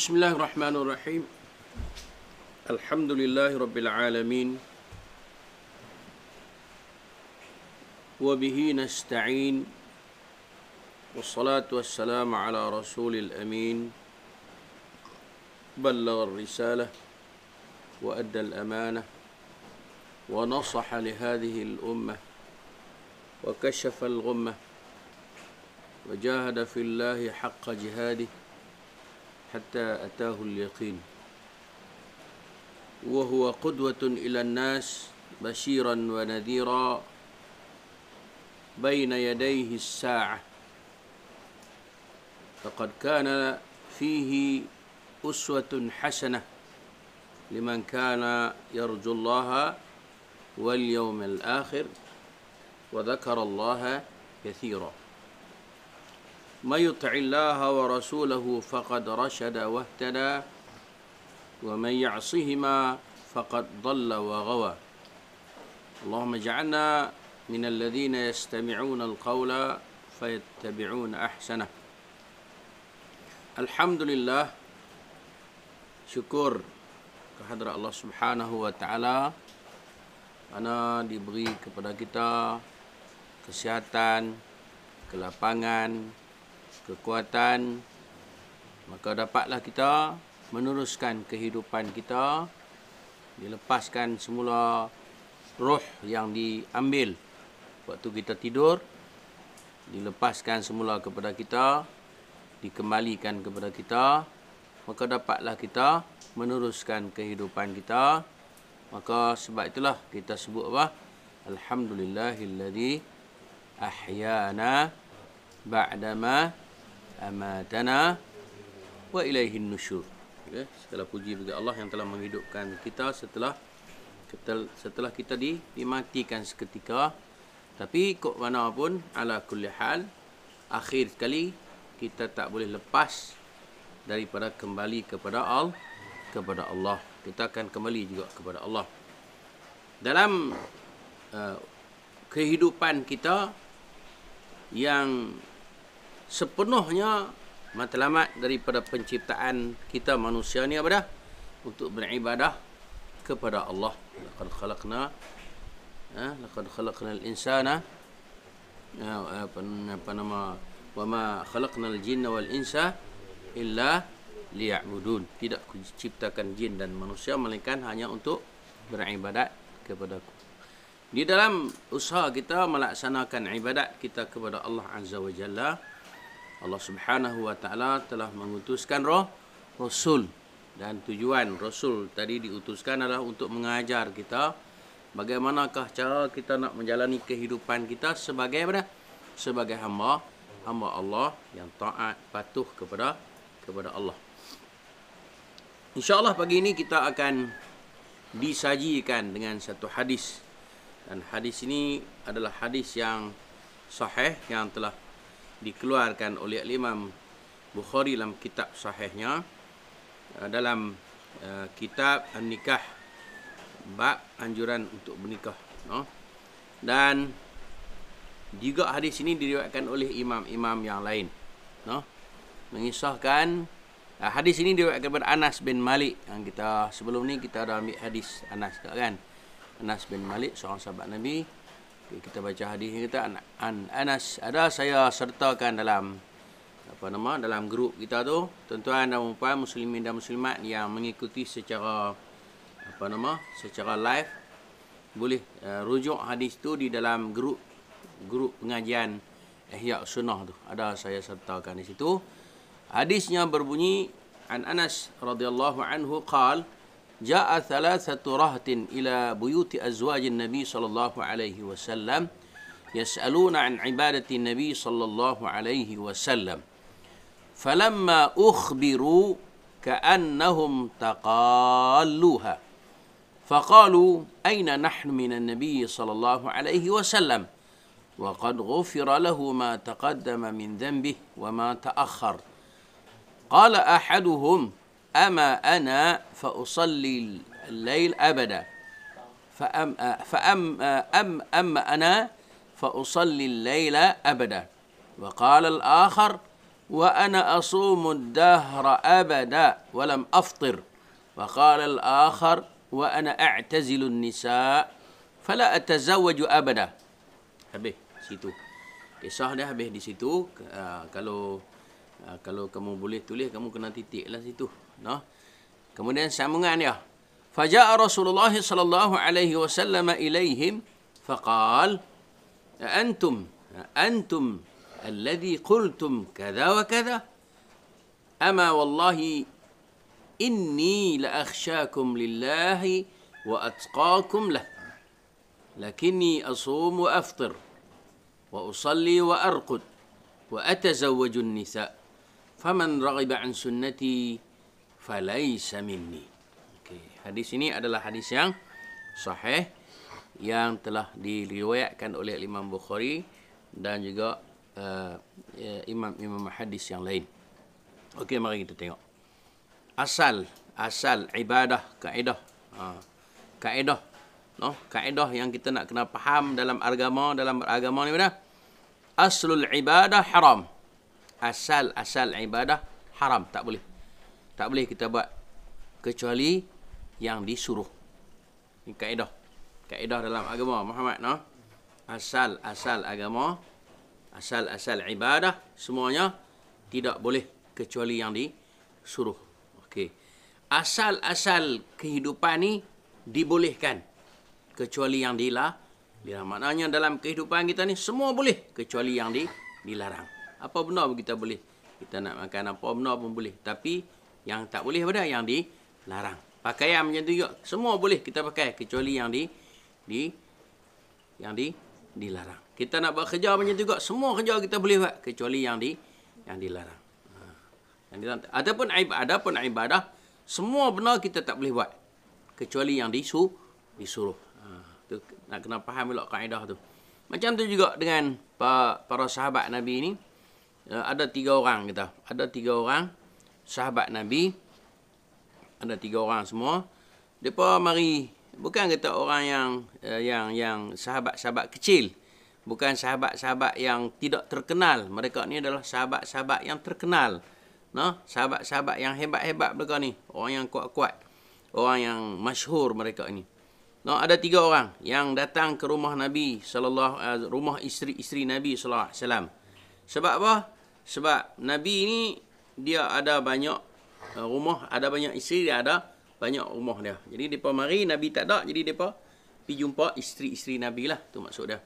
بسم الله الرحمن الرحيم الحمد لله رب العالمين وبه نستعين والصلاة والسلام على رسول الأمين بلغ الرسالة وأدى الأمانة ونصح لهذه الأمة وكشف الغمة وجاهد في الله حق جهاده حتى أتاه اليقين وهو قدوة إلى الناس بشيرا ونذيرا بين يديه الساعة فقد كان فيه أسوة حسنة لمن كان يرجو الله واليوم الآخر وذكر الله كثيرا ما يطع الله ورسوله فقد رشد واهتدى ومن يعصهما فقد ضل وغوى اللهم اجعلنا من الذين يستمعون القول فيتبعون احسنه الحمد لله شكر كحضر الله سبحانه وتعالى انا diberi kepada kita kesihatan kelapangan kekuatan maka dapatlah kita meneruskan kehidupan kita dilepaskan semula roh yang diambil waktu kita tidur dilepaskan semula kepada kita dikembalikan kepada kita maka dapatlah kita meneruskan kehidupan kita maka sebab itulah kita sebut apa alhamdulillahillazi ahyana ba'dama ba amatana wa ilaihi nushur. okay. segala puji bagi Allah yang telah menghidupkan kita setelah setelah kita di, dimatikan seketika tapi kok mana pun ala kulli hal akhir sekali kita tak boleh lepas daripada kembali kepada al kepada Allah kita akan kembali juga kepada Allah dalam uh, kehidupan kita yang sepenuhnya matlamat daripada penciptaan kita manusia ni apa dah? Untuk beribadah kepada Allah. Laqad khalaqna ha? laqad khalaqna al-insana ha, apa, apa nama wa ma khalaqna al-jinna wal-insa illa liya'budun. Tidak kuciptakan jin dan manusia melainkan hanya untuk beribadat kepada aku. Di dalam usaha kita melaksanakan ibadat kita kepada Allah Azza wa Jalla, Allah Subhanahu wa taala telah mengutuskan roh rasul dan tujuan rasul tadi diutuskan adalah untuk mengajar kita bagaimanakah cara kita nak menjalani kehidupan kita sebagai apa sebagai hamba hamba Allah yang taat patuh kepada kepada Allah insyaallah pagi ini kita akan disajikan dengan satu hadis dan hadis ini adalah hadis yang sahih yang telah dikeluarkan oleh Imam Bukhari dalam kitab sahihnya eh, dalam eh, kitab nikah bab anjuran untuk bernikah dan juga hadis ini diriwayatkan oleh imam-imam yang lain mengisahkan eh, hadis ini diriwayatkan oleh Anas bin Malik yang kita sebelum ni kita dah ambil hadis Anas kan Anas bin Malik seorang sahabat Nabi Okay, kita baca hadis ini kata An An Anas ada saya sertakan dalam apa nama dalam grup kita tu tuan-tuan dan puan muslimin dan muslimat yang mengikuti secara apa nama secara live boleh uh, rujuk hadis tu di dalam grup grup pengajian Ihya Sunnah tu ada saya sertakan di situ hadisnya berbunyi An Anas radhiyallahu anhu qala جاء ثلاثة رهط إلى بيوت أزواج النبي صلى الله عليه وسلم يسألون عن عبادة النبي صلى الله عليه وسلم فلما أخبروا كأنهم تقالوها فقالوا أين نحن من النبي صلى الله عليه وسلم وقد غفر له ما تقدم من ذنبه وما تأخر قال أحدهم أما أنا فأصلي الليل أبدا فأم فأم أم أما أنا فأصلي الليل أبدا وقال الآخر وأنا أصوم الدهر أبدا ولم أفطر وقال الآخر وأنا أعتزل النساء فلا أتزوج أبدا habis situ kisah dia habis di situ uh, kalau uh, kalau kamu boleh tulis kamu kena titik lah situ no? Kemudian sambungan ya. Faja'a Rasulullah sallallahu alaihi wasallam ilaihim faqal antum antum alladhi qultum kadha wa kadha ama wallahi inni la akhshakum lillahi wa atqakum lah lakinni asum wa aftir wa usalli wa arqud وأتزوج النساء فمن رغب عن سنتي falaisa minni. Okey, hadis ini adalah hadis yang sahih yang telah diriwayatkan oleh Imam Bukhari dan juga imam-imam eh, ya, hadis yang lain. Okey, mari kita tengok. Asal asal ibadah kaedah. Ha, kaedah. No, kaedah yang kita nak kena faham dalam agama dalam agama ni mana? Aslul ibadah haram. Asal asal ibadah haram, tak boleh tak boleh kita buat kecuali yang disuruh. Ini kaedah. Kaedah dalam agama Muhammad no. Asal asal agama, asal asal ibadah semuanya tidak boleh kecuali yang disuruh. Okey. Asal asal kehidupan ni dibolehkan kecuali yang dilah. Dia maknanya dalam kehidupan kita ni semua boleh kecuali yang di, dilarang. Apa benda kita boleh? Kita nak makan apa benda pun boleh. Tapi yang tak boleh pada yang dilarang. Pakaian macam tu juga semua boleh kita pakai kecuali yang di di yang di dilarang. Kita nak buat kerja macam tu juga semua kerja kita boleh buat kecuali yang di yang dilarang. Ha. Yang dilarang. Adapun ibadah, adapun ibadah semua benar kita tak boleh buat kecuali yang disu, disuruh. Ha. Tu nak kena faham elok kaedah tu. Macam tu juga dengan para, para sahabat Nabi ni eh, ada tiga orang kita. Ada tiga orang sahabat Nabi ada tiga orang semua depa mari bukan kata orang yang eh, yang yang sahabat-sahabat kecil bukan sahabat-sahabat yang tidak terkenal mereka ni adalah sahabat-sahabat yang terkenal nah no? sahabat-sahabat yang hebat-hebat mereka ni orang yang kuat-kuat orang yang masyhur mereka ini. no ada tiga orang yang datang ke rumah Nabi sallallahu uh, rumah isteri-isteri Nabi sallallahu alaihi wasallam sebab apa sebab Nabi ni dia ada banyak uh, rumah, ada banyak isteri, dia ada banyak rumah dia. Jadi depa mari Nabi tak ada, jadi depa pergi jumpa isteri-isteri Nabi lah. Tu maksud dia.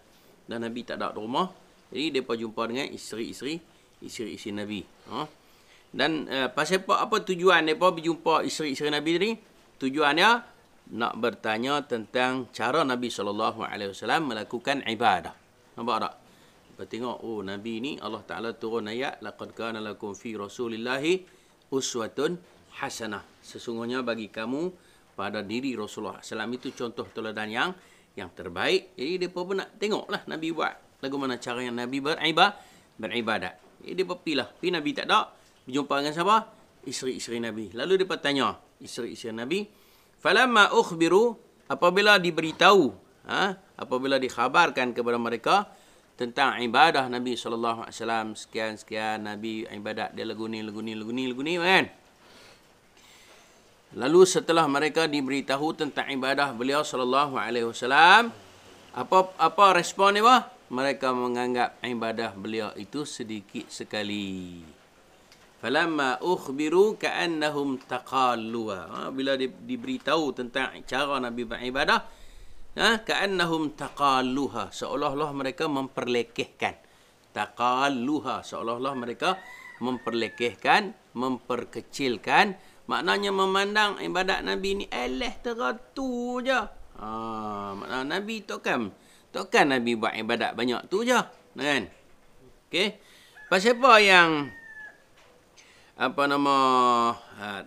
Dan Nabi tak ada rumah, jadi depa jumpa dengan isteri-isteri isteri-isteri Nabi. Ha? Dan uh, pasal apa, apa tujuan depa pergi jumpa isteri-isteri Nabi tadi? Tujuannya nak bertanya tentang cara Nabi sallallahu alaihi wasallam melakukan ibadah. Nampak tak? Kau tengok oh Nabi ni Allah Ta'ala turun ayat Laqad kana lakum fi rasulillahi uswatun hasanah Sesungguhnya bagi kamu pada diri Rasulullah SAW itu contoh teladan yang yang terbaik Jadi mereka pun nak tengok Nabi buat Lagu mana cara yang Nabi beribadah beribadat Jadi mereka pergi lah Nabi tak ada Berjumpa dengan siapa? Isteri-isteri Nabi Lalu mereka tanya Isteri-isteri Nabi Falamma ukhbiru Apabila diberitahu ha? Apabila dikhabarkan kepada Mereka tentang ibadah Nabi sallallahu alaihi wasallam sekian sekian Nabi ibadat dia lagu ni lagu ni lagu ni kan Lalu setelah mereka diberitahu tentang ibadah beliau sallallahu alaihi wasallam apa apa respon dia mereka menganggap ibadah beliau itu sedikit sekali falamma ukhbiru ka'annahum taqallu ha, bila diberitahu tentang cara Nabi beribadah ha ka'annahum taqalluha seolah-olah mereka memperlekehkan taqalluha seolah-olah mereka memperlekehkan memperkecilkan maknanya memandang ibadat nabi ni eleh teratu je ha makna nabi tokam kan nabi buat ibadat banyak tu je kan okey pasal apa yang apa nama ha,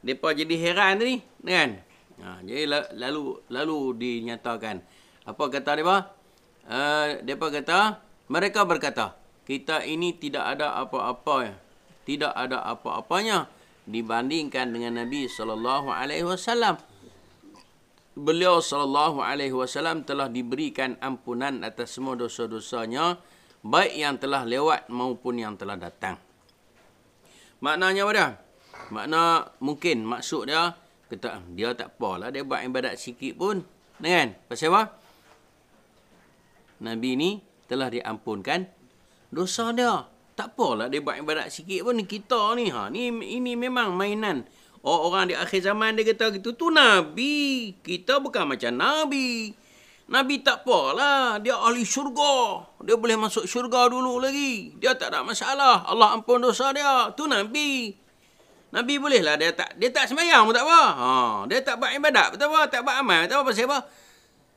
depa jadi heran ni kan Ha, jadi lalu lalu dinyatakan apa kata dia? Uh, dia kata mereka berkata kita ini tidak ada apa-apa tidak ada apa-apanya dibandingkan dengan Nabi saw. Beliau saw telah diberikan ampunan atas semua dosa-dosanya baik yang telah lewat maupun yang telah datang. Maknanya apa dia? Makna mungkin maksud dia kata dia tak apa lah dia buat ibadat sikit pun kan pasal apa nabi ni telah diampunkan dosa dia tak apalah dia buat ibadat sikit pun kita ni ha ini ini memang mainan Oh orang di akhir zaman dia kata gitu tu nabi kita bukan macam nabi Nabi tak apalah, dia ahli syurga. Dia boleh masuk syurga dulu lagi. Dia tak ada masalah. Allah ampun dosa dia. Tu Nabi. Nabi bolehlah dia tak dia tak sembahyang pun tak apa. Ha, dia tak buat ibadat, tak apa, tak buat amal, tak apa pasal apa?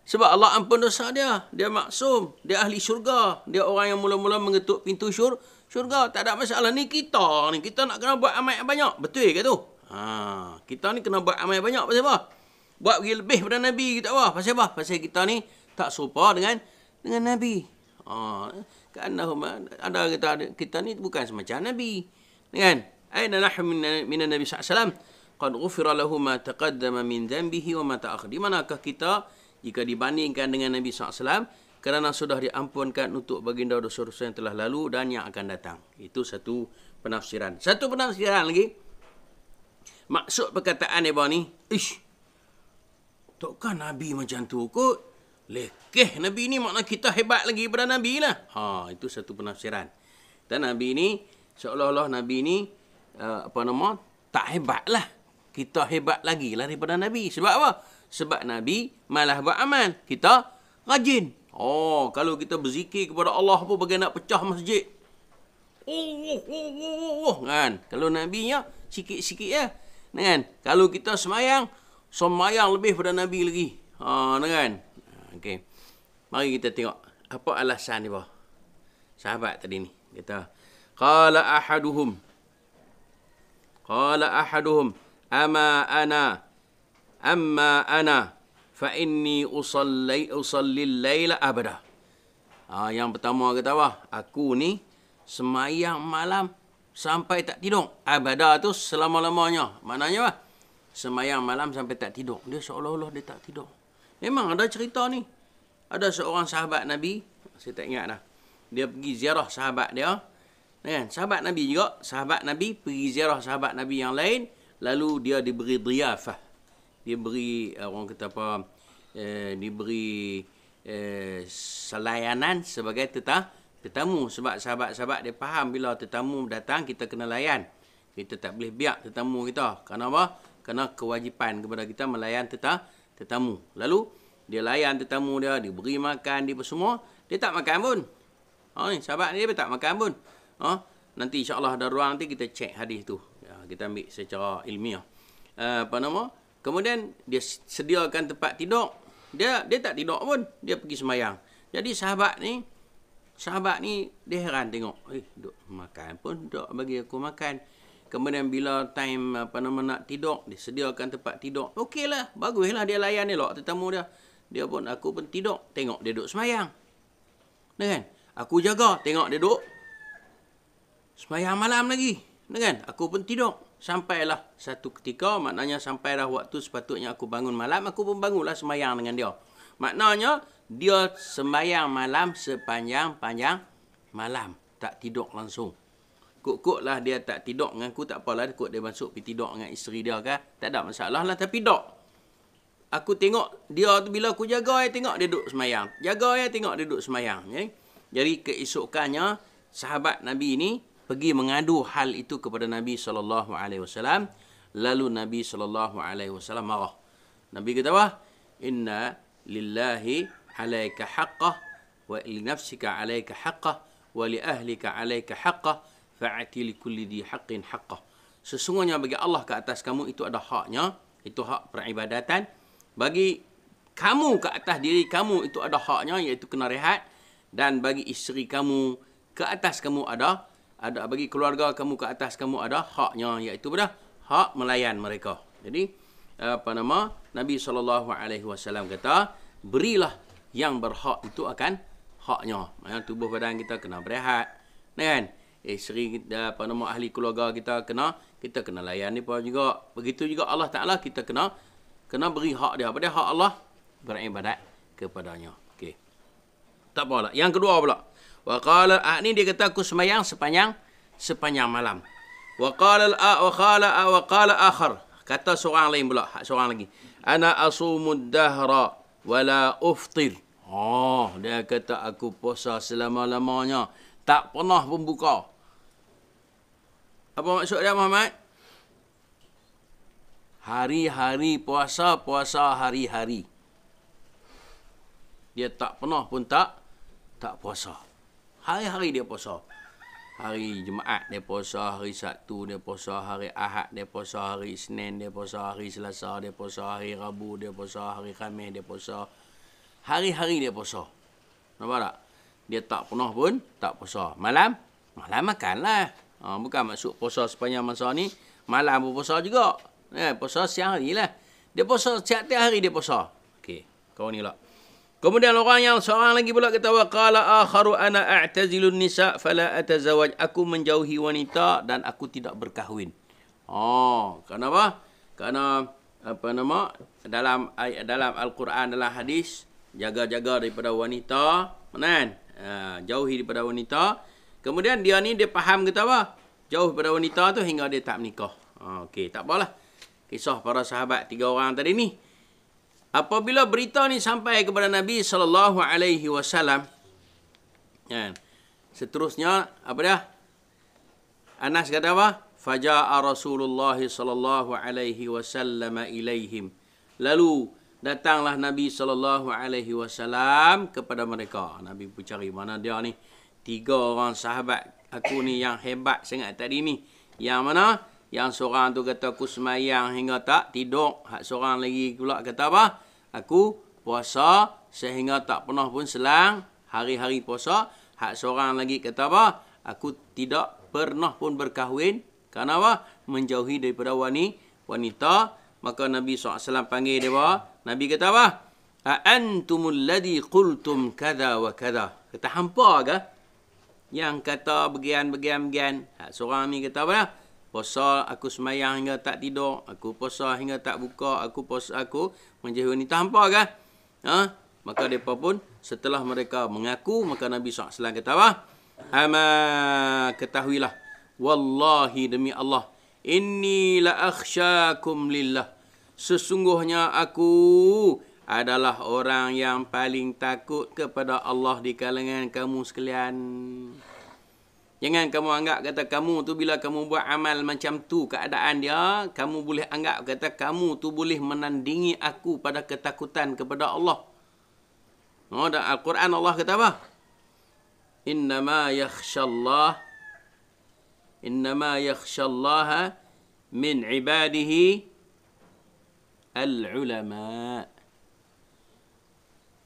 Sebab Allah ampun dosa dia. Dia maksum, dia ahli syurga, dia orang yang mula-mula mengetuk pintu syur syurga. Tak ada masalah ni kita ni. Kita nak kena buat amal yang banyak. Betul ke tu? Ha, kita ni kena buat amal banyak pasal apa? Buat pergi lebih pada Nabi kita apa? Pasal apa? Pasal kita ni tak serupa dengan dengan Nabi. Ha, kan ada kita kita ni bukan semacam Nabi. Kan? Aina نحن من, Nabi النبي صلى الله عليه وسلم قد غفر له ما تقدم من ذنبه وما manakah kita jika dibandingkan dengan Nabi SAW kerana sudah diampunkan untuk baginda dosa-dosa yang telah lalu dan yang akan datang itu satu penafsiran satu penafsiran lagi maksud perkataan dia ni ish Tokkan Nabi macam tu kot Lekeh Nabi ni makna kita hebat lagi daripada Nabi lah. Ha, itu satu penafsiran. Dan Nabi ni, seolah-olah Nabi ni Eh, apa nama tak hebatlah kita hebat lagi lah daripada Nabi. Sebab apa? Sebab Nabi malah buat amal. Kita rajin. Oh, kalau kita berzikir kepada Allah pun bagi nak pecah masjid. Oh, oh, oh, oh, oh. oh. Kan? Kalau Nabi nya sikit-sikit ya. Kan? Kalau kita semayang, semayang lebih pada Nabi lagi. Ha, oh, kan? Okey. Mari kita tengok apa alasan dia. Sahabat tadi ni kata qala ahaduhum Qala ahaduhum Ama ana Amma ana Fa inni usalli usalli layla abada ha, Yang pertama kata apa? Aku ni Semayang malam Sampai tak tidur Abada tu selama-lamanya Maknanya apa? Semayang malam sampai tak tidur Dia seolah-olah dia tak tidur Memang ada cerita ni Ada seorang sahabat Nabi Saya tak ingat lah Dia pergi ziarah sahabat dia Kan? Sahabat Nabi juga. Sahabat Nabi pergi ziarah sahabat Nabi yang lain. Lalu dia diberi diafah. Dia beri eh, orang kata apa. Eh, diberi eh, selayanan sebagai tetah, tetamu. Sebab sahabat-sahabat dia faham bila tetamu datang kita kena layan. Kita tak boleh biar tetamu kita. Kerana apa? Kerana kewajipan kepada kita melayan tetah, tetamu. Lalu dia layan tetamu dia. diberi beri makan dia semua. Dia tak makan pun. Oh, ni, sahabat ni dia tak makan pun ha? nanti insyaallah ada ruang nanti kita cek hadis tu ya, kita ambil secara ilmiah uh, apa nama kemudian dia sediakan tempat tidur dia dia tak tidur pun dia pergi semayang jadi sahabat ni sahabat ni dia heran tengok eh duk makan pun duk bagi aku makan kemudian bila time apa nama nak tidur dia sediakan tempat tidur Okey lah, okeylah lah dia layan elok tetamu dia dia pun aku pun tidur tengok dia duk semayang kan aku jaga tengok dia duk Semayang malam lagi. Dengan aku pun tidur. Sampailah satu ketika, maknanya sampailah waktu sepatutnya aku bangun malam, aku pun bangunlah semayang dengan dia. Maknanya, dia semayang malam sepanjang-panjang malam. Tak tidur langsung. kok lah dia tak tidur dengan aku, tak apalah. Kok dia masuk pergi tidur dengan isteri dia kah Tak ada masalah lah, tapi dok. Aku tengok dia tu bila aku jaga, dia tengok dia duduk semayang. Jaga, dia tengok dia duduk semayang. Eh? Ya. Jadi keesokannya, sahabat Nabi ni, pergi mengadu hal itu kepada Nabi saw. lalu Nabi saw marah Nabi kata apa inna lillahi alaika haqqah wa li nafsika alaika haqqah wa li ahlika alaika haqqah fa'ti li kulli dhi haqqin haqqah sesungguhnya bagi Allah ke atas kamu itu ada haknya itu hak peribadatan bagi kamu ke atas diri kamu itu ada haknya iaitu kena rehat dan bagi isteri kamu ke atas kamu ada ada bagi keluarga kamu ke atas kamu ada haknya iaitu pada hak melayan mereka. Jadi apa nama Nabi saw kata berilah yang berhak itu akan haknya. Ya, tubuh badan kita kena berehat. Kan? Isteri kita, apa nama ahli keluarga kita kena kita kena layan dia juga. Begitu juga Allah Taala kita kena kena beri hak dia. Apa hak Allah? Beribadat kepadanya. Okey. Tak apalah. Yang kedua pula. Wa qala ah ni dia kata aku semayang sepanjang sepanjang malam. Wa qala al ah, wa qala ah, wa qala akhar. Kata seorang lain pula, seorang lagi. Ana asumu dahra wa la uftir. Oh, dia kata aku puasa selama-lamanya, tak pernah pun buka. Apa maksud dia Muhammad? Hari-hari puasa, puasa hari-hari. Dia tak pernah pun tak tak puasa. Hari-hari dia puasa. Hari Jumaat dia puasa, hari Sabtu dia puasa, hari Ahad dia puasa, hari Isnin dia puasa, hari Selasa dia puasa, hari Rabu dia puasa, hari Khamis dia puasa. Hari-hari dia puasa. Nampak tak? Dia tak pernah pun tak puasa. Malam? Malam makanlah. Ha, bukan maksud puasa sepanjang masa ni. Malam pun puasa juga. Eh, puasa siang hari lah. Dia puasa setiap hari dia puasa. Okey. Kau ni lah. Kemudian orang yang seorang lagi pula kata waqala akharu ana a'tazilun nisa fala atazawaj aku menjauhi wanita dan aku tidak berkahwin. Oh, kenapa? Karena apa nama dalam dalam al-Quran dalam hadis jaga-jaga daripada wanita, kan? jauhi daripada wanita. Kemudian dia ni dia faham kata apa? Jauh daripada wanita tu hingga dia tak menikah. Oh, okey, tak apalah. Kisah para sahabat tiga orang tadi ni apabila berita ni sampai kepada Nabi sallallahu alaihi wasallam kan seterusnya apa dia Anas kata apa faja'a Rasulullah sallallahu alaihi wasallam ilaihim lalu datanglah Nabi sallallahu alaihi wasallam kepada mereka Nabi pun mana dia ni tiga orang sahabat aku ni yang hebat sangat tadi ni yang mana yang seorang tu kata aku semayang hingga tak tidur. Hak seorang lagi pula kata apa? aku puasa sehingga tak pernah pun selang hari-hari puasa. Hak seorang lagi kata apa? Aku tidak pernah pun berkahwin. Kerana apa? Menjauhi daripada wanita. wanita. Maka Nabi SAW panggil dia apa? Nabi kata apa? A'antumul ladhi qultum kada wa kada. Kata hampa ke? Yang kata begian-begian-begian. Hak seorang ni kata apa? puasa aku semayang hingga tak tidur aku puasa hingga tak buka aku puasa aku menjauhi wanita hampa kan ha maka depa pun setelah mereka mengaku maka nabi SAW alaihi kata apa ama ketahuilah wallahi demi Allah inni la akhsyakum lillah sesungguhnya aku adalah orang yang paling takut kepada Allah di kalangan kamu sekalian. Jangan kamu anggap kata kamu tu bila kamu buat amal macam tu keadaan dia, kamu boleh anggap kata kamu tu boleh menandingi aku pada ketakutan kepada Allah. Oh, dan Al-Quran Allah kata apa? Innama yakhshallah Innama yakhshallah min ibadihi al-ulama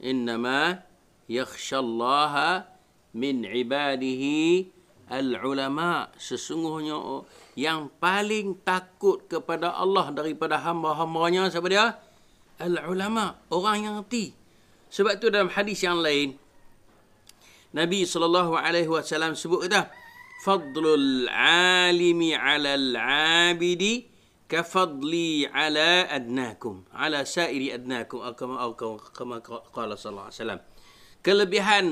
Innama yakhshallah min ibadihi al al-ulama sesungguhnya oh, yang paling takut kepada Allah daripada hamba-hambanya siapa dia? Al-ulama, orang yang reti. Sebab tu dalam hadis yang lain Nabi sallallahu alaihi wasallam sebut kata fadlul alimi ala al-abidi ka fadli ala adnakum ala sa'iri adnakum kama kama qala sallallahu alaihi wasallam kelebihan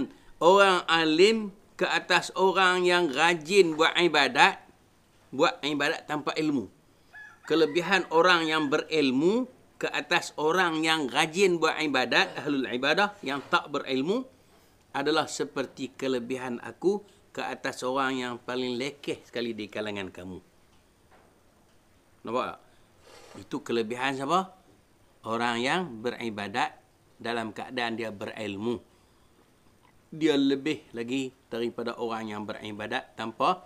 orang alim ke atas orang yang rajin buat ibadat, buat ibadat tanpa ilmu. Kelebihan orang yang berilmu ke atas orang yang rajin buat ibadat, ahlul ibadah yang tak berilmu adalah seperti kelebihan aku ke atas orang yang paling lekeh sekali di kalangan kamu. Nampak tak? Itu kelebihan siapa? Orang yang beribadat dalam keadaan dia berilmu dia lebih lagi daripada orang yang beribadat tanpa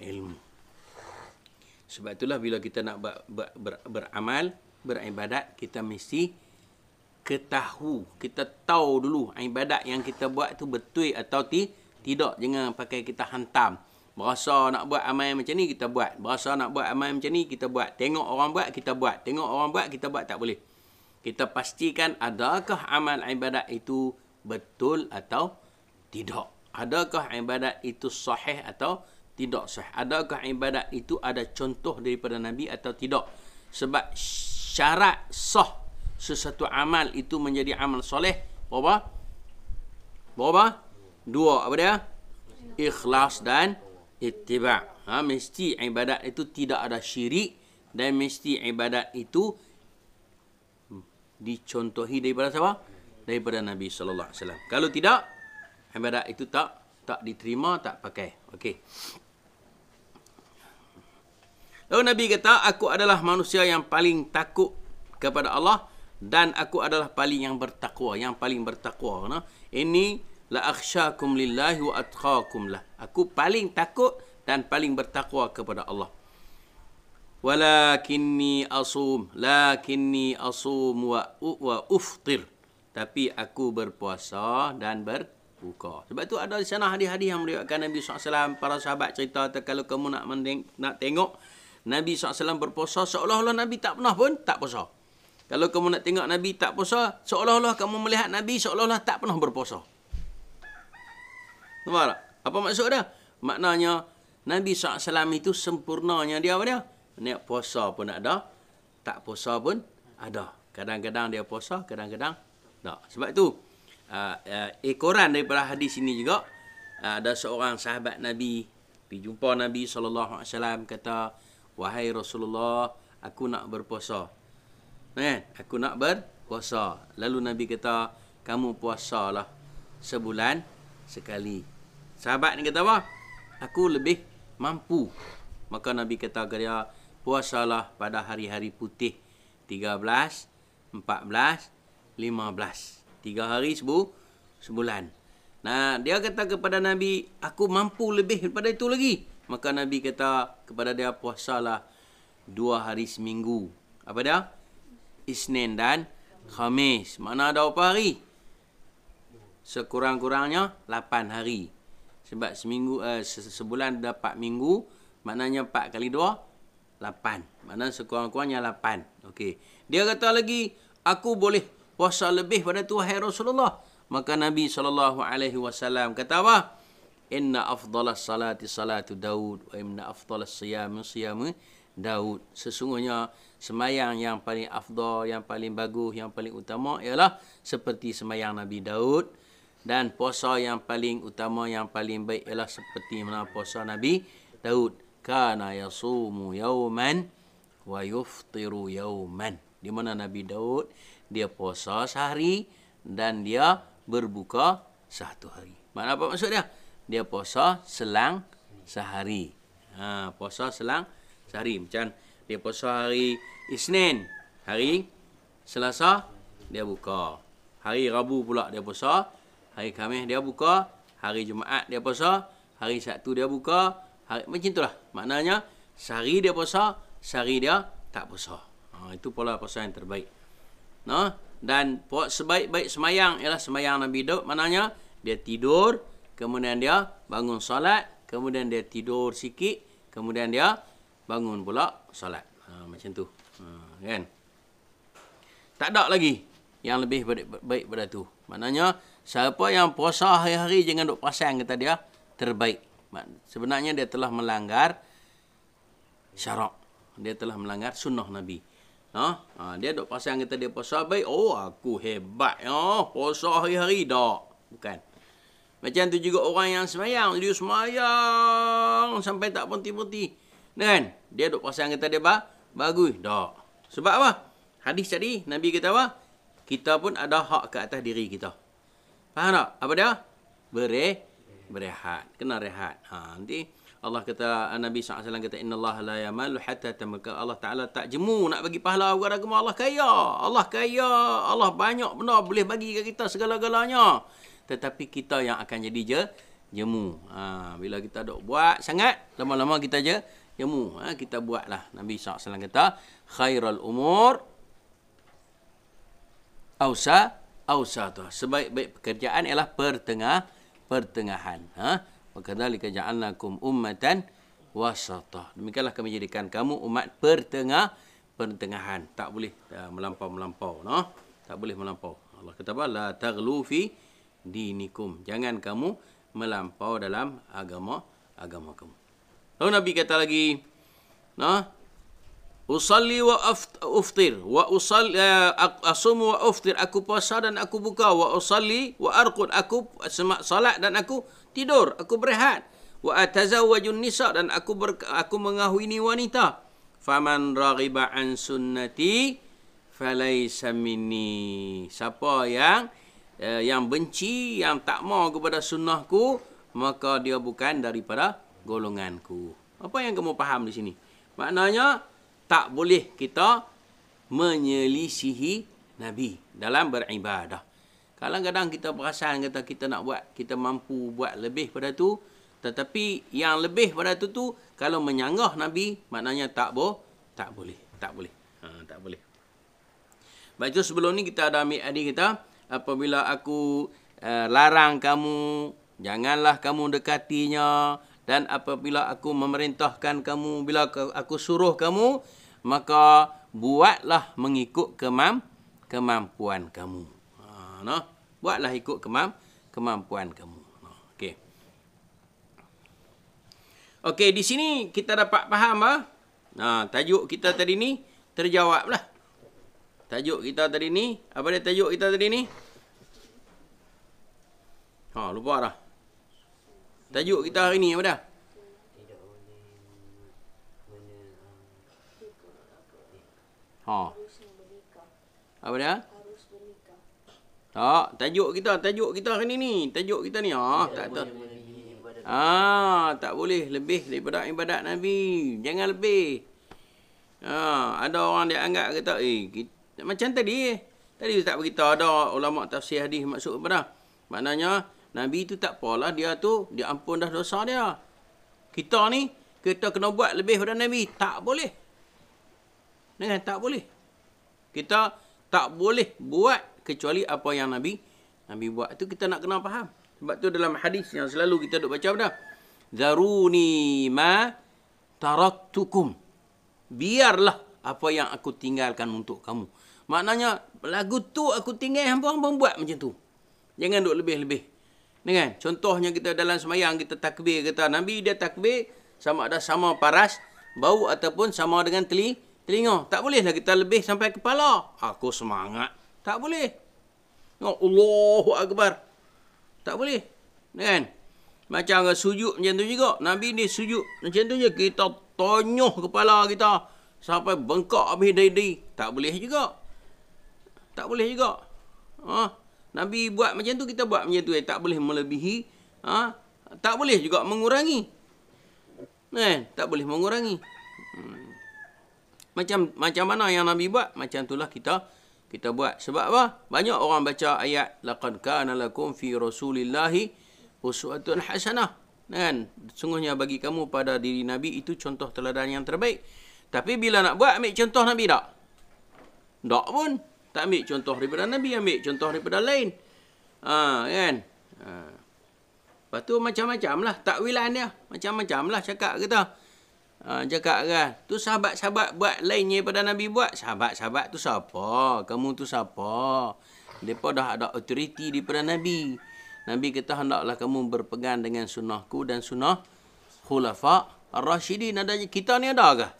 ilmu. Sebab itulah bila kita nak ber, ber, ber, beramal, beribadat, kita mesti ketahu, kita tahu dulu ibadat yang kita buat tu betul atau ti, tidak. Jangan pakai kita hantam. Berasa nak buat amal macam ni, kita buat. Berasa nak buat amal macam ni, kita buat. Tengok orang buat, kita buat. Tengok orang buat, kita buat tak boleh. Kita pastikan adakah amal ibadat itu betul atau tidak tidak. Adakah ibadat itu sahih atau tidak sahih? Adakah ibadat itu ada contoh daripada Nabi atau tidak? Sebab syarat sah sesuatu amal itu menjadi amal soleh berapa? Berapa? Dua apa dia? Ikhlas dan ittiba. Ha, mesti ibadat itu tidak ada syirik dan mesti ibadat itu dicontohi daripada siapa? Daripada Nabi sallallahu alaihi wasallam. Kalau tidak, Hamadat itu tak tak diterima, tak pakai. Okey. Lalu Nabi kata, aku adalah manusia yang paling takut kepada Allah dan aku adalah paling yang bertakwa, yang paling bertakwa. Nah, ini la akhsyakum lillahi wa atqakum lah. Aku paling takut dan paling bertakwa kepada Allah. Walakinni asum, lakinni asum wa, wa uftir. Tapi aku berpuasa dan ber buka. Sebab tu ada di sana hadis-hadis yang meriwayatkan Nabi SAW, para sahabat cerita kalau kamu nak mending, nak tengok Nabi SAW berpuasa seolah-olah Nabi tak pernah pun tak puasa. Kalau kamu nak tengok Nabi tak puasa, seolah-olah kamu melihat Nabi seolah-olah tak pernah berpuasa. Nampak tak? Apa maksud dia? Maknanya Nabi SAW itu sempurnanya dia apa dia? Niat puasa pun ada, tak puasa pun ada. Kadang-kadang dia puasa, kadang-kadang tak. Sebab itu, uh, ah, ah, ekoran eh, daripada hadis ini juga uh, ada seorang sahabat Nabi pergi jumpa Nabi sallallahu alaihi wasallam kata wahai Rasulullah aku nak berpuasa. Kan? Aku nak berpuasa. Lalu Nabi kata kamu puasalah sebulan sekali. Sahabat ni kata apa? Aku lebih mampu. Maka Nabi kata kepada dia puasalah pada hari-hari putih 13 14 15 Tiga hari sebu, sebulan. Nah, dia kata kepada Nabi, aku mampu lebih daripada itu lagi. Maka Nabi kata kepada dia, puasalah dua hari seminggu. Apa dia? Isnin dan Khamis. Mana ada berapa hari? Sekurang-kurangnya, lapan hari. Sebab seminggu uh, sebulan dah empat minggu, maknanya empat kali dua, lapan. Maknanya sekurang-kurangnya lapan. Okey. Dia kata lagi, aku boleh puasa lebih pada tu wahai Rasulullah. Maka Nabi sallallahu alaihi wasallam kata apa? Inna afdalas salati salatu Daud wa inna afdalas siyami siyami Daud. Sesungguhnya semayang yang paling afdal, yang paling bagus, yang paling utama ialah seperti semayang Nabi Daud dan puasa yang paling utama yang paling baik ialah seperti mana puasa Nabi Daud. Kana yasumu yawman wa yuftiru yawman. Di mana Nabi Daud dia puasa sehari dan dia berbuka satu hari. Mana apa maksud dia? Dia puasa selang sehari. Ha, puasa selang sehari. Macam dia puasa hari Isnin, hari Selasa dia buka. Hari Rabu pula dia puasa, hari Khamis dia buka, hari Jumaat dia puasa, hari Sabtu dia buka. Hari, macam itulah. Maknanya sehari dia puasa, sehari dia tak puasa. Ha, itu pola puasa yang terbaik no? Dan buat sebaik-baik semayang ialah semayang Nabi Daud. Maknanya dia tidur, kemudian dia bangun solat, kemudian dia tidur sikit, kemudian dia bangun pula solat. Ha, macam tu. Ha, kan? Tak ada lagi yang lebih baik, baik pada tu. Maknanya siapa yang puasa hari-hari jangan duk pasang kata dia terbaik. Sebenarnya dia telah melanggar syarak. Dia telah melanggar sunnah Nabi. Ha? ha? dia dok pasang kita dia puasa baik. Oh, aku hebat. Oh, puasa hari-hari dak. Bukan. Macam tu juga orang yang semayang. Dia semayang sampai tak berhenti-berhenti. Kan? Dia dok pasang kita dia bah, bagus. Dak. Sebab apa? Hadis tadi, Nabi kata apa? Kita pun ada hak ke atas diri kita. Faham tak? Apa dia? Bereh, berehat. Kena rehat. Ha, nanti... Allah kata ah, Nabi SAW kata Inna Allah la yamalu hatta tamaka Allah Ta'ala tak jemu nak bagi pahala orang kamu Allah kaya Allah kaya Allah banyak benda boleh bagi ke kita segala-galanya Tetapi kita yang akan jadi je Jemu ha, Bila kita dok buat sangat Lama-lama kita je Jemu ha, Kita buatlah Nabi SAW kata Khairul umur Ausa Ausa tu Sebaik-baik pekerjaan ialah pertengah Pertengahan Haa Wakadhalika ja'alnakum ummatan wasata. Demikianlah kami jadikan kamu umat pertengah pertengahan. Tak boleh eh, melampau-melampau, no? Tak boleh melampau. Allah kata la taghlu fi dinikum. Jangan kamu melampau dalam agama agama kamu. Lalu Nabi kata lagi, no? usalli wa uftir wa usalli ya, uh, asumu wa uftir aku puasa dan aku buka wa usalli wa arqud aku semak salat dan aku tidur aku berehat wa atazawwajun nisa dan aku ber, aku mengahwini wanita faman raghiba an sunnati falaysa minni siapa yang uh, yang benci yang tak mau kepada sunnahku maka dia bukan daripada golonganku apa yang kamu faham di sini maknanya tak boleh kita menyelisihi Nabi dalam beribadah. Kalau kadang kita perasan kata kita nak buat, kita mampu buat lebih pada tu, tetapi yang lebih pada tu tu kalau menyanggah Nabi, maknanya tak boleh, tak boleh, tak boleh. Ha, tak boleh. Baik tu sebelum ni kita ada ambil adik kita, apabila aku uh, larang kamu, janganlah kamu dekatinya, dan apabila aku memerintahkan kamu bila aku suruh kamu maka buatlah mengikut kemam kemampuan kamu ha no buatlah ikut kemam kemampuan kamu okey okey di sini kita dapat faham ah ha? ha, tajuk kita tadi ni terjawablah tajuk kita tadi ni apa dia tajuk kita tadi ni ha lupa lah. Tajuk kita hari ni apa dah? Ha. Apa dah? Tak, tajuk kita, tajuk kita hari ni ni. Tajuk kita ni, ha, ah, tak tahu. Ha, ah, tak boleh lebih daripada ibadat Nabi. Jangan lebih. Ha, ah, ada orang dia anggap kata, eh, kita, macam tadi. Eh. Tadi Ustaz beritahu ada ulama tafsir hadis maksud apa dah? Maknanya, Nabi tu tak apalah dia tu dia ampun dah dosa dia. Kita ni kita kena buat lebih pada Nabi. Tak boleh. Dengan tak boleh. Kita tak boleh buat kecuali apa yang Nabi Nabi buat tu kita nak kena faham. Sebab tu dalam hadis yang selalu kita duk baca dah. Zaruni ma taraktukum. Biarlah apa yang aku tinggalkan untuk kamu. Maknanya lagu tu aku tinggal hamba-hamba buat macam tu. Jangan duk lebih-lebih. Dengan contohnya kita dalam semayang kita takbir kata Nabi dia takbir sama ada sama paras bau ataupun sama dengan teli, telinga. Tak bolehlah kita lebih sampai kepala. Aku semangat. Tak boleh. Tengok Allahu Akbar. Tak boleh. Dengan macam orang sujud macam tu juga. Nabi ni sujud macam tu je. Kita tonyoh kepala kita sampai bengkak habis dari diri. Tak boleh juga. Tak boleh juga. Ha? Nabi buat macam tu kita buat macam tu eh. tak boleh melebihi ha? tak boleh juga mengurangi eh, tak boleh mengurangi hmm. macam macam mana yang Nabi buat macam itulah kita kita buat sebab apa banyak orang baca ayat laqad kana lakum fi rasulillahi uswatun hasanah kan sungguhnya bagi kamu pada diri Nabi itu contoh teladan yang terbaik tapi bila nak buat ambil contoh Nabi tak tak pun tak ambil contoh daripada Nabi, ambil contoh daripada lain. Ha, kan? Ha. Lepas tu macam-macam lah. Takwilan dia. Macam-macam lah cakap kita Ha, cakap kan. Tu sahabat-sahabat buat lainnya daripada Nabi buat. Sahabat-sahabat tu siapa? Kamu tu siapa? Mereka dah ada autoriti daripada Nabi. Nabi kata hendaklah kamu berpegang dengan sunnahku dan sunnah khulafak. Rashidin ada kita ni ada kah?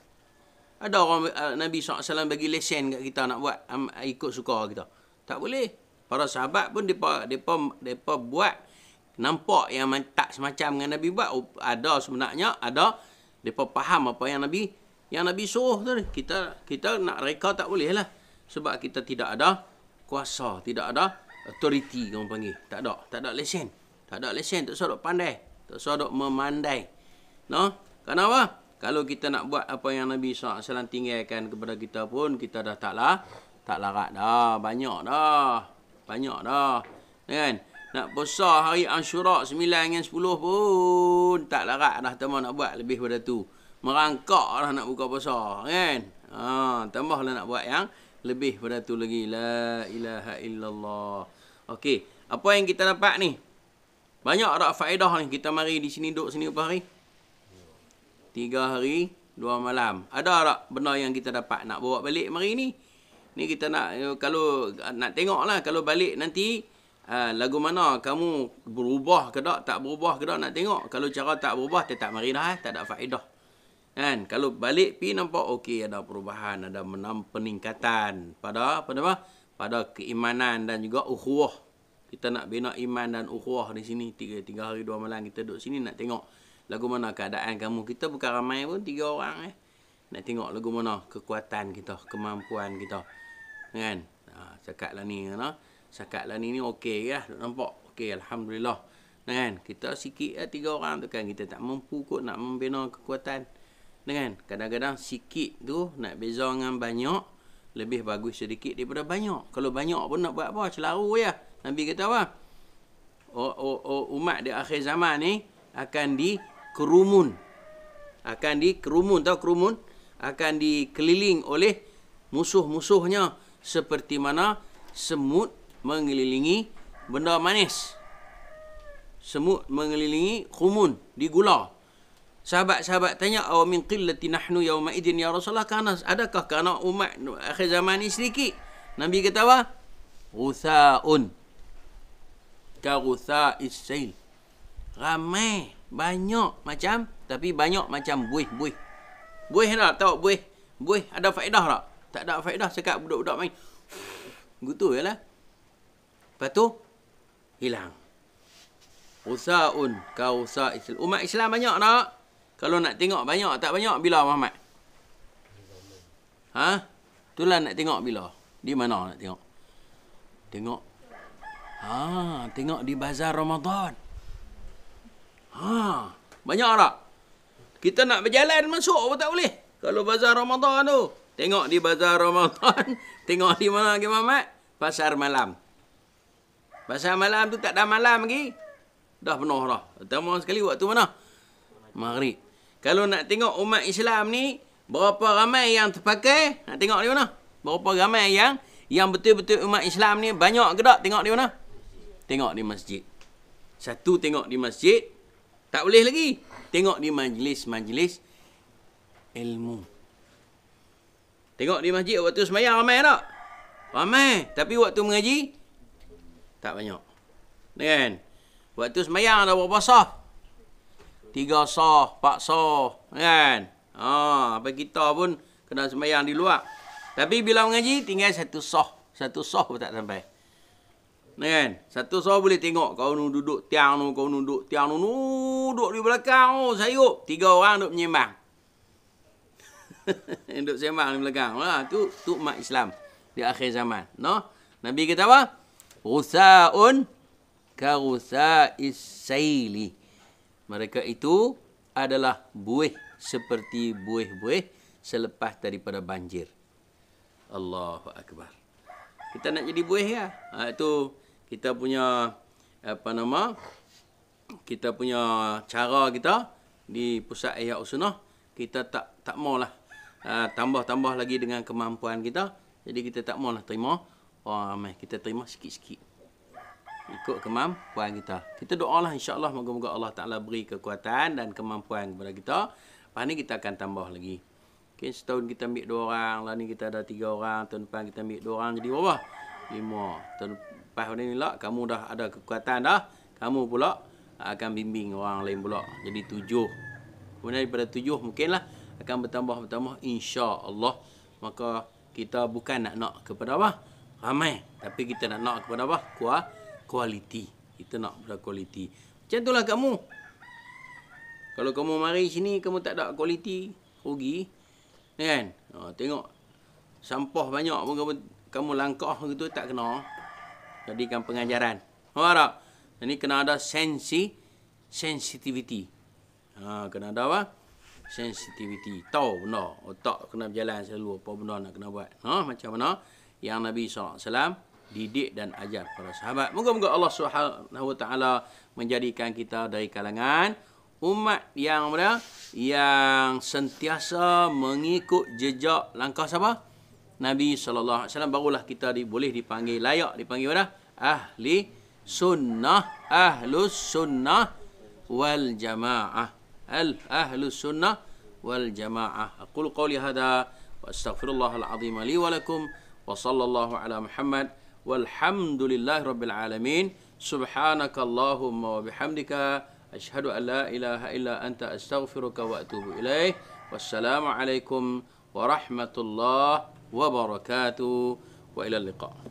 Ada orang eh, Nabi SAW bagi lesen kat kita nak buat um, ikut suka kita. Tak boleh. Para sahabat pun depa depa depa buat nampak yang tak semacam dengan Nabi buat oh, ada sebenarnya ada depa faham apa yang Nabi yang Nabi suruh tu Kita kita nak reka tak boleh lah. Sebab kita tidak ada kuasa, tidak ada authority orang panggil. Tak ada, tak ada lesen. Tak ada lesen, tak sadok pandai. Tak sadok memandai. No? Kenapa? Kalau kita nak buat apa yang Nabi SAW tinggalkan kepada kita pun, kita dah taklah tak larat dah. Banyak dah. Banyak dah. Kan? Nak besar hari Ashura 9 dengan 10 pun tak larat dah teman nak buat lebih pada tu. Merangkak lah nak buka besar. Kan? Ha, tambahlah nak buat yang lebih pada tu lagi. La ilaha illallah. Okey. Apa yang kita dapat ni? Banyak tak faedah ni kita mari di sini duduk sini beberapa hari? Tiga hari, dua malam. Ada tak benda yang kita dapat nak bawa balik mari ni? Ni kita nak, eh, kalau nak tengok lah. Kalau balik nanti, uh, lagu mana kamu berubah ke tak, tak berubah ke tak nak tengok. Kalau cara tak berubah, tetap mari dah. Eh. Tak ada faedah. Kan? Kalau balik pi nampak, okey ada perubahan, ada menam peningkatan. Pada apa nama? Pada keimanan dan juga ukhuah. Kita nak bina iman dan ukhuah di sini. Tiga, tiga hari, dua malam kita duduk sini nak tengok lagu mana keadaan kamu kita bukan ramai pun tiga orang eh nak tengok lagu mana kekuatan kita kemampuan kita kan ha cakaplah ni kan cakaplah ni ni okey lah ya? nampak okey alhamdulillah kan kita sikit lah tiga orang tu kan kita tak mampu kot nak membina kekuatan kan kadang-kadang sikit tu nak beza dengan banyak lebih bagus sedikit daripada banyak kalau banyak pun nak buat apa selaru ya Nabi kata apa? oh oh oh umat di akhir zaman ni akan di kerumun akan dikerumun tahu kerumun akan dikeliling oleh musuh-musuhnya seperti mana semut mengelilingi benda manis semut mengelilingi kumun di gula sahabat-sahabat tanya awam min qillati nahnu yauma idin ya rasulullah kerana adakah kerana umat akhir zaman ini sedikit nabi kata apa gusaun ka gusa isail ramai banyak macam tapi banyak macam buih-buih. Buih dah tahu buih. Buih ada faedah tak? Tak ada faedah cakap budak-budak main. Gitu ya lah. Lepas tu, hilang. Usaun kau usah Islam. Umat Islam banyak tak? Kalau nak tengok banyak tak banyak bila Muhammad? Ha? Itulah nak tengok bila? Di mana nak tengok? Tengok. Ha, tengok di bazar Ramadan. Ha, banyak tak? Kita nak berjalan masuk pun tak boleh. Kalau bazar Ramadan tu. Tengok di bazar Ramadan. Tengok di mana lagi, Mamat? Pasar malam. Pasar malam tu tak ada malam lagi. Dah penuh dah. Pertama sekali waktu mana? Maghrib. Kalau nak tengok umat Islam ni, berapa ramai yang terpakai, nak tengok di mana? Berapa ramai yang yang betul-betul umat Islam ni banyak ke tak tengok di mana? Tengok di masjid. Satu tengok di masjid, tak boleh lagi. Tengok di majlis-majlis ilmu. Tengok di masjid waktu semayang ramai tak? Ramai. Tapi waktu mengaji, tak banyak. Kan? Waktu semayang ada berapa sah? Tiga sah, empat sah. Kan? Ha, apa kita pun kena semayang di luar. Tapi bila mengaji, tinggal satu sah. Satu sah pun tak sampai kan? Satu sorang boleh tengok kau nu duduk tiang nu, kau nu duduk tiang nu, duduk di belakang oh, sayup. Tiga orang duduk menyembah. duduk sembang di belakang. Ha, tu tu mak Islam di akhir zaman. No? Nabi kata apa? Rusaun ka rusaisaili. Mereka itu adalah buih seperti buih-buih selepas daripada banjir. Allahu akbar. Kita nak jadi buih ya? Ha, itu kita punya apa nama kita punya cara kita di pusat ayat usunah kita tak tak maulah ah, tambah-tambah lagi dengan kemampuan kita jadi kita tak maulah terima orang ramai kita terima sikit-sikit ikut kemampuan kita kita doalah insyaallah moga-moga Allah Taala beri kekuatan dan kemampuan kepada kita lepas ni kita akan tambah lagi Okay, setahun kita ambil dua orang. Lain ni kita ada tiga orang. Tahun depan kita ambil dua orang. Jadi berapa? Lima. Tahun lepas hari ni lah kamu dah ada kekuatan dah kamu pula akan bimbing orang lain pula jadi tujuh kemudian daripada tujuh mungkinlah akan bertambah-bertambah insya-Allah maka kita bukan nak nak kepada apa ramai tapi kita nak nak kepada apa kuah kualiti kita nak pada kualiti macam itulah kamu kalau kamu mari sini kamu tak ada kualiti rugi kan ha, tengok sampah banyak pun kamu, kamu langkah gitu tak kena jadikan pengajaran. Nampak tak? Ini kena ada sensi, sensitivity. Ha, kena ada apa? Sensitivity. Tahu benda. Otak kena berjalan selalu. Apa benda nak kena buat. Ha, macam mana? Yang Nabi SAW didik dan ajar para sahabat. Moga-moga Allah SWT menjadikan kita dari kalangan umat yang apa Yang sentiasa mengikut jejak langkah sahabat. Nabi saw. alaihi barulah kita di, boleh dipanggil layak dipanggil apa Ahli sunnah, ahlus sunnah wal jamaah. Al ahlus sunnah wal jamaah. Aqul qawli hadha wa astaghfirullah al azim li wa lakum wa sallallahu ala Muhammad walhamdulillah rabbil alamin. Subhanakallahumma wa bihamdika ashhadu an la ilaha illa anta astaghfiruka wa atubu ilaih. Wassalamu alaikum warahmatullahi وبركاته والى اللقاء